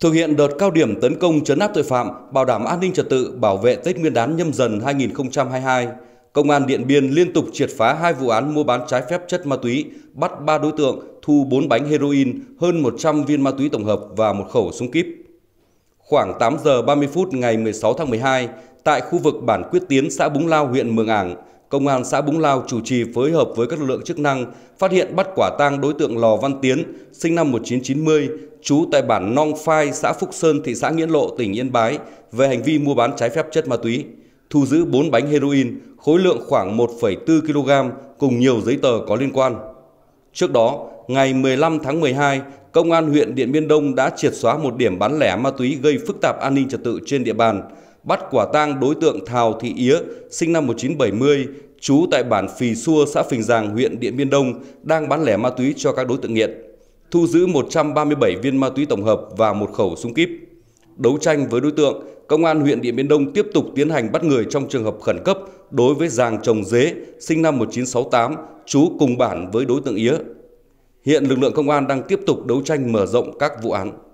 Thực hiện đợt cao điểm tấn công chấn áp tội phạm, bảo đảm an ninh trật tự, bảo vệ Tết Nguyên đán nhâm dần 2022, Công an Điện Biên liên tục triệt phá hai vụ án mua bán trái phép chất ma túy, bắt 3 đối tượng, thu 4 bánh heroin, hơn 100 viên ma túy tổng hợp và một khẩu súng kíp. Khoảng 8 giờ 30 phút ngày 16 tháng 12, tại khu vực bản Quyết Tiến, xã Búng Lao, huyện Mường Ảng, Công an xã Búng Lao chủ trì phối hợp với các lực lượng chức năng phát hiện bắt quả tang đối tượng Lò Văn Tiến, sinh năm 1990, trú tại bản Nong Phai, xã Phúc Sơn, thị xã Nghĩa Lộ, tỉnh Yên Bái về hành vi mua bán trái phép chất ma túy, thu giữ 4 bánh heroin, khối lượng khoảng 1,4 kg cùng nhiều giấy tờ có liên quan. Trước đó, ngày 15 tháng 12, Công an huyện Điện Biên Đông đã triệt xóa một điểm bán lẻ ma túy gây phức tạp an ninh trật tự trên địa bàn, bắt quả tang đối tượng Thào Thị Yế, sinh năm 1970, trú tại bản Phì Xua, xã Phình Giàng, huyện Điện Biên Đông, đang bán lẻ ma túy cho các đối tượng nghiện. Thu giữ 137 viên ma túy tổng hợp và một khẩu súng kíp. Đấu tranh với đối tượng, Công an huyện Điện Biên Đông tiếp tục tiến hành bắt người trong trường hợp khẩn cấp đối với Giàng Trồng Dế, sinh năm 1968, trú cùng bản với đối tượng Yế. Hiện lực lượng công an đang tiếp tục đấu tranh mở rộng các vụ án.